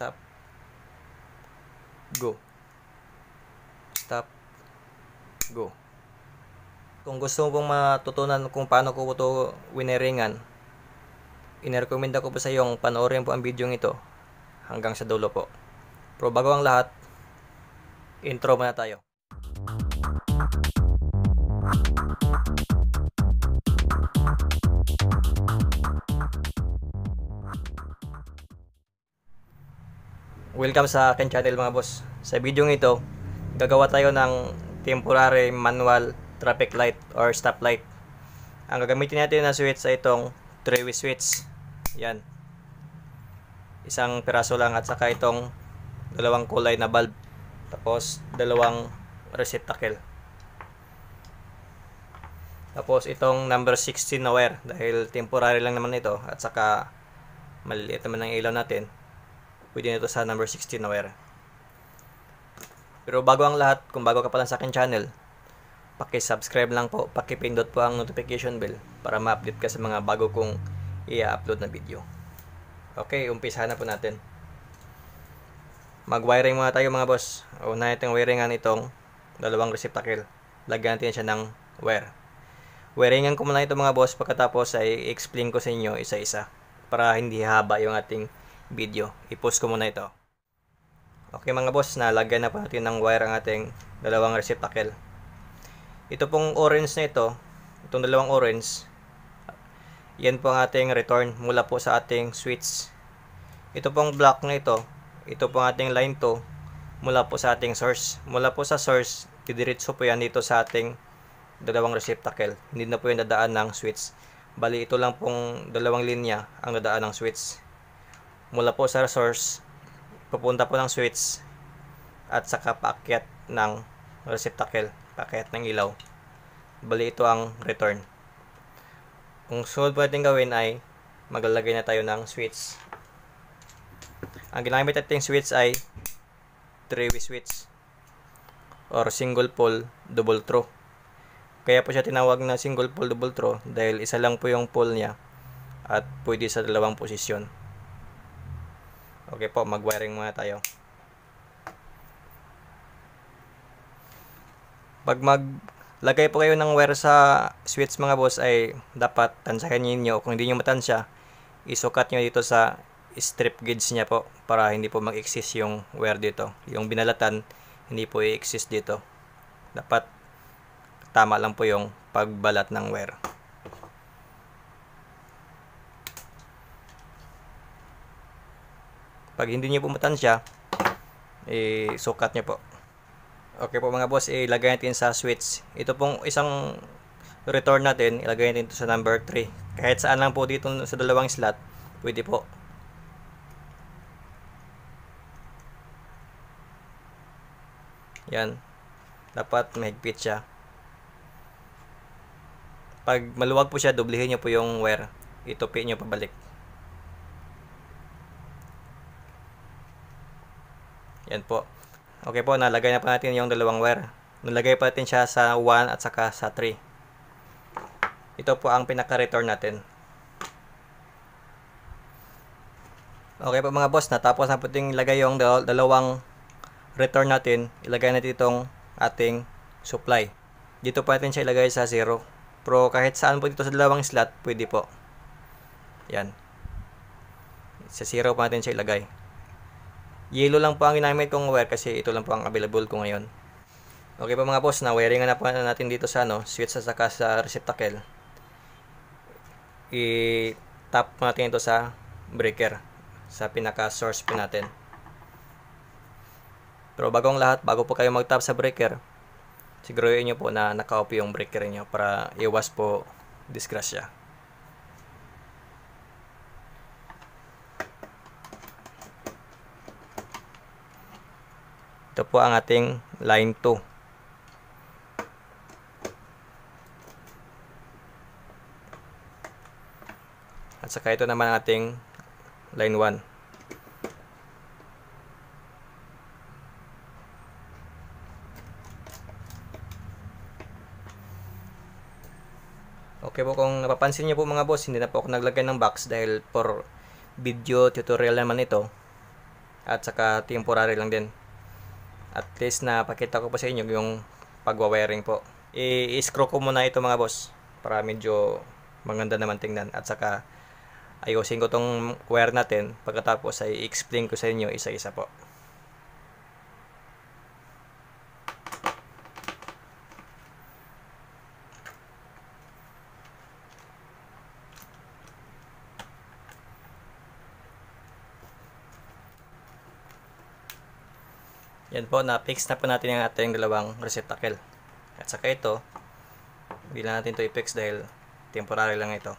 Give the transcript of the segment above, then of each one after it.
stop go stop go kung gusto mo pong matutunan kung paano ko ito wineringan inirekomenda ko po sa iyong panoorin po ang video ito hanggang sa dulo po pero bago ang lahat intro muna tayo Welcome sa akin channel mga boss. Sa video ito, gagawa tayo ng temporary manual traffic light or stop light. Ang gagamitin natin na switch ay itong 3-way switch. Yan. Isang piraso lang at saka itong dalawang kulay na bulb. Tapos dalawang receptacle. Tapos itong number 16 na wire dahil temporary lang naman ito at saka maliliit naman ang ilaw natin pwede nito sa number 16 na wire. Pero bago ang lahat, kung bago ka pa lang sa akin channel, paki-subscribe lang po, paki-pindot po ang notification bell para ma-update ka sa mga bago kong i-upload na video. Okay, umpisa na po natin. Mag-wiring muna tayo mga boss. Una natin wiringan itong dalawang receptacle. Lagyan natin siya ng wire. Wiringan ko muna ito mga boss pagkatapos ay explain ko sa inyo isa-isa para hindi haba yung ating video. I-post ko muna ito. Okay mga boss, nalagyan na po natin ng wire ang ating dalawang receptacle. Ito pong orange na ito, itong dalawang orange, yan po ang ating return mula po sa ating switch. Ito pong black na ito, ito pong ating line to, mula po sa ating source. Mula po sa source, didiretso po yan dito sa ating dalawang receptacle. Hindi na po yung dadaan ng switch. Bali, ito lang pong dalawang linya ang dadaan ng switch mula po sa source pupunta po ng switch at saka paakyat ng receptacle, paakyat ng ilaw. Bali ito ang return. Kung sunod po natin gawin ay maglalagay na tayo ng switch. Ang ginamit natin switch ay 3-way switch or single pole double throw. Kaya po siya tinawag na single pole double throw dahil isa lang po yung pole niya at pwede sa dalawang posisyon. Okay po, mag-wiring muna tayo. Pag maglagay po kayo ng wire sa switch mga boss ay dapat tansahin niyo kung hindi niyo matansya, isukat niyo dito sa strip gauge niya po para hindi po mag-exist yung wire dito. Yung binalatan hindi po i-exist dito. Dapat tama lang po yung pagbalat ng wire. Pag hindi niyo pumutan siya, eh, sukat niyo po. Okay po mga boss, eh, ilagay natin sa switch. Ito pong isang return natin, ilagay natin ito sa number 3. Kahit saan lang po dito sa dalawang slot, pwede po. Yan. Dapat mahigpit siya. Pag maluwag po siya, dublihin niyo po yung wire. Itupi niyo pabalik. Yan po. Okay po, nalagay na po natin yung dalawang wire. Nalagay pa natin siya sa 1 at saka sa 3. Ito po ang pinaka-return natin. Okay po mga boss, natapos na po ting ilagay yung dalawang return natin. Ilagay natin itong ating supply. Dito pa natin siya ilagay sa 0. Pero kahit saan po dito sa dalawang slot, pwede po. Yan. Sa 0 pa natin siya ilagay. Yellow lang po ang ginamit kong wire kasi ito lang po ang available ko ngayon. Okay po mga boss, na wiring na po natin dito sa ano, switch sa saka sa receptacle. I-tap natin ito sa breaker sa pinaka source pin natin. Pero bago ang lahat, bago po kayo mag-tap sa breaker, siguruhin nyo po na naka-off yung breaker niyo para iwas po disgrasya. Ito po ang ating line 2. At saka ito naman ang ating line 1. Okay po kung napapansin niyo po mga boss, hindi na po ako naglagay ng box dahil for video tutorial naman ito. At saka temporary lang din at least na pakita ko po sa inyo yung pagwa-wiring po i-screw ko muna ito mga boss para medyo maganda naman tingnan at saka ayusin ko tong wire natin pagkatapos ay i-explain ko sa inyo isa-isa po Yan po, na-fix na po natin ang ating dalawang receptacle. At saka ito, hindi natin ito i-fix dahil temporary lang ito.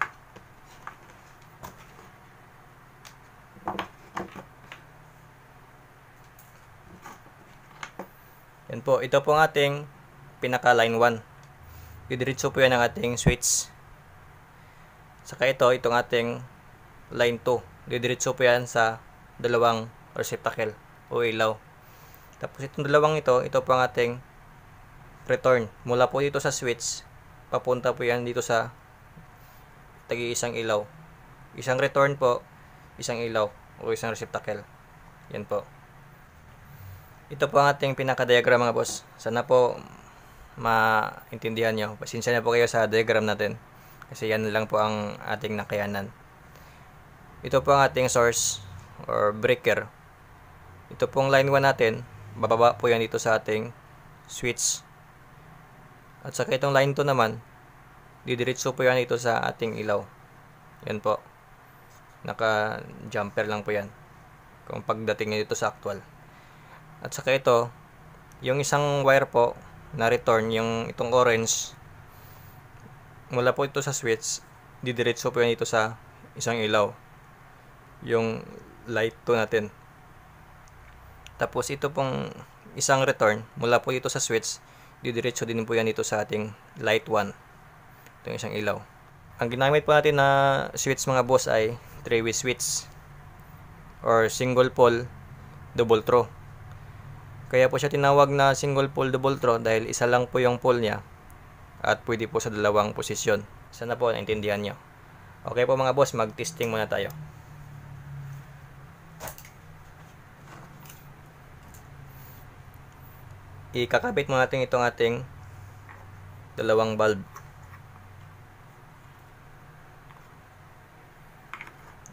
Yan po, ito po ang ating pinaka line 1. Didiretso po yan ang ating switch. Saka ito, itong ating line 2. Didiretso po yan sa dalawang receptacle o ilaw. Tapos itong dalawang ito, ito po ang ating return. Mula po dito sa switch, papunta po yan dito sa tagi-isang ilaw. Isang return po, isang ilaw o isang receptacle. Yan po. Ito po ang ating pinaka-diagram mga boss. Sana po maintindihan nyo. Pasensya na po kayo sa diagram natin. Kasi yan lang po ang ating nakayanan. Ito po ang ating source or breaker. Ito pong line 1 natin. Bababa po yan dito sa ating switch. At saka itong line to naman, didiretso po yan dito sa ating ilaw. Yan po. Naka-jumper lang po yan. Kung pagdating dito sa actual. At saka ito, yung isang wire po na return, yung itong orange, mula po ito sa switch, didiretso po yan dito sa isang ilaw. Yung light to natin. Tapos ito pong isang return, mula po dito sa switch, didiretso din po yan dito sa ating light 1. Itong isang ilaw. Ang ginamit po natin na switch mga boss ay 3-way switch or single pole double throw. Kaya po siya tinawag na single pole double throw dahil isa lang po yung pole niya at pwede po sa dalawang posisyon. Sana po naintindihan niyo. Okay po mga boss, mag-testing muna tayo. ikakabit mo natin itong ating dalawang bulb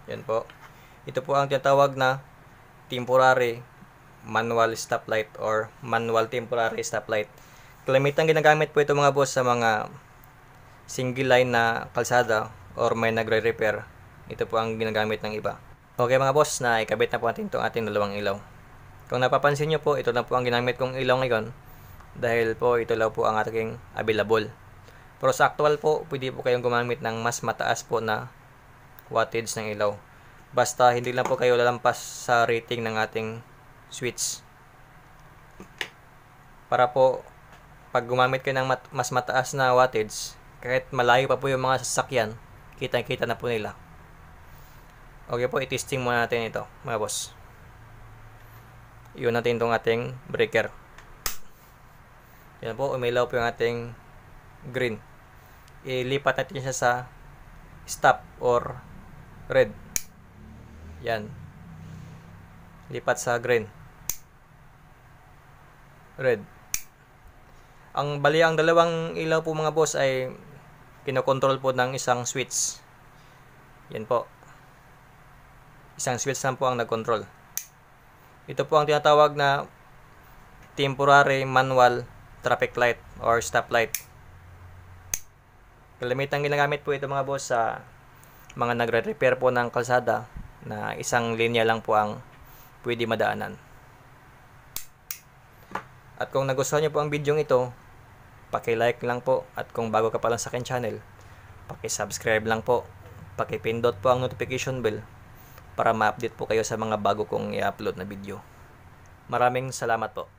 yan po ito po ang tinatawag na temporary manual stoplight or manual temporary stoplight kalamitang ginagamit po ito mga boss sa mga single line na kalsada or may nagre-repair ito po ang ginagamit ng iba okay mga boss na ikabit na po natin itong ating dalawang ilaw kung napapansin nyo po, ito lang po ang ginamit kong ilaw ngayon dahil po ito lang po ang aking available. Pero sa actual po, pwede po kayong gumamit ng mas mataas po na wattage ng ilaw. Basta hindi lang po kayo lalampas sa rating ng ating switch. Para po, pag gumamit kayo ng mat mas mataas na wattage, kahit malayo pa po yung mga sasakyan, kitang-kita na po nila. Okay po, itesting muna natin ito, mga boss iyon natin itong ating breaker yan po umilaw po yung ating green ilipat natin siya sa stop or red yan lipat sa green red ang bali ang dalawang ilaw po mga boss ay kinokontrol po ng isang switch yan po isang switch lang po ang control ito po ang tinatawag na temporary manual traffic light or stop light. Kalamitang ginagamit po ito mga boss sa mga nagre-repair po ng kalsada na isang linya lang po ang pwede madaanan. At kung nagustuhan nyo po ang video ito, paki-like lang po at kung bago ka pa lang sa akin channel, paki-subscribe lang po, paki-pindot po ang notification bell para ma-update po kayo sa mga bago kong i-upload na video. Maraming salamat po.